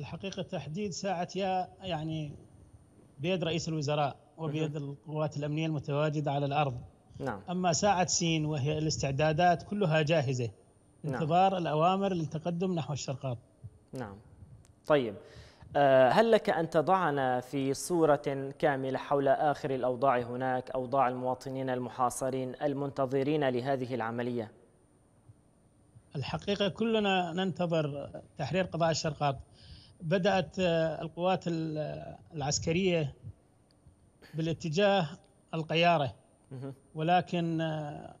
الحقيقة تحديد ساعة يا يعني بيد رئيس الوزراء وبيد القوات الأمنية المتواجدة على الأرض نعم. أما ساعة سين وهي الاستعدادات كلها جاهزة نعم. انتظار نعم. الأوامر للتقدم نحو الشرقاط نعم طيب آه، هل لك أن تضعنا في صورة كاملة حول آخر الأوضاع هناك أوضاع المواطنين المحاصرين المنتظرين لهذه العملية؟ الحقيقة كلنا ننتظر تحرير قضاء الشرقاط بدأت آه، القوات آه، العسكرية بالاتجاه القيارة ولكن آه،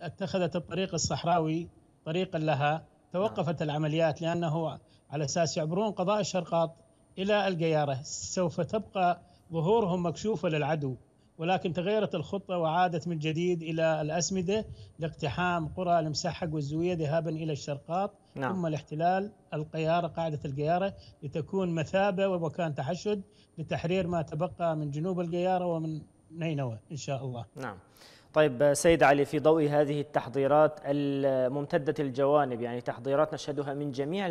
اتخذت الطريق الصحراوي طريقا لها توقفت نعم. العمليات لأنه على أساس يعبرون قضاء الشرقاط إلى القيارة سوف تبقى ظهورهم مكشوفة للعدو ولكن تغيرت الخطة وعادت من جديد إلى الأسمدة لاقتحام قرى المسحق والزوية ذهابا إلى الشرقاط نعم. ثم الاحتلال القيارة قاعدة القيارة لتكون مثابة ومكان تحشد لتحرير ما تبقى من جنوب القيارة ومن نينوى إن شاء الله نعم طيب سيد علي في ضوء هذه التحضيرات الممتدة الجوانب يعني تحضيرات نشهدها من جميع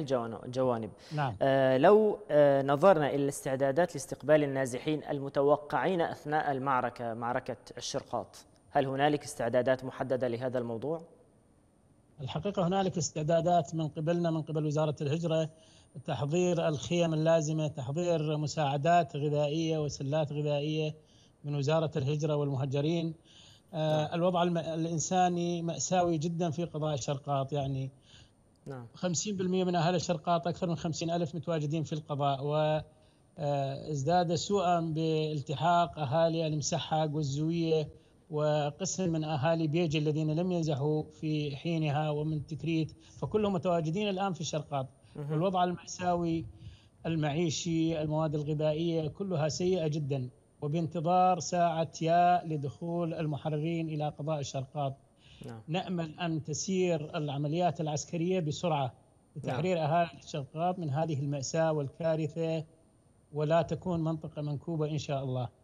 الجوانب نعم. آه لو آه نظرنا إلى الاستعدادات لاستقبال النازحين المتوقعين أثناء المعركة معركة الشرقاط هل هنالك استعدادات محددة لهذا الموضوع؟ الحقيقة هنالك استعدادات من قبلنا من قبل وزارة الهجرة تحضير الخيم اللازمة تحضير مساعدات غذائية وسلات غذائية من وزارة الهجرة والمهجرين نعم. آه، الوضع الانساني ماساوي جدا في قضاء الشرقاط يعني نعم 50% من اهل الشرقاط اكثر من 50 الف متواجدين في القضاء و آه، ازداد سوءا بالتحاق اهالي المسحق والزويه وقسم من اهالي بيجي الذين لم ينزحوا في حينها ومن تكريت فكلهم متواجدين الان في الشرقاط والوضع المأساوي المعيشي المواد الغذائيه كلها سيئه جدا وبانتظار ساعة ياء لدخول المحررين إلى قضاء الشرقاط نعم. نأمل أن تسير العمليات العسكرية بسرعة لتحرير نعم. أهالي الشرقاط من هذه المأساة والكارثة ولا تكون منطقة منكوبة إن شاء الله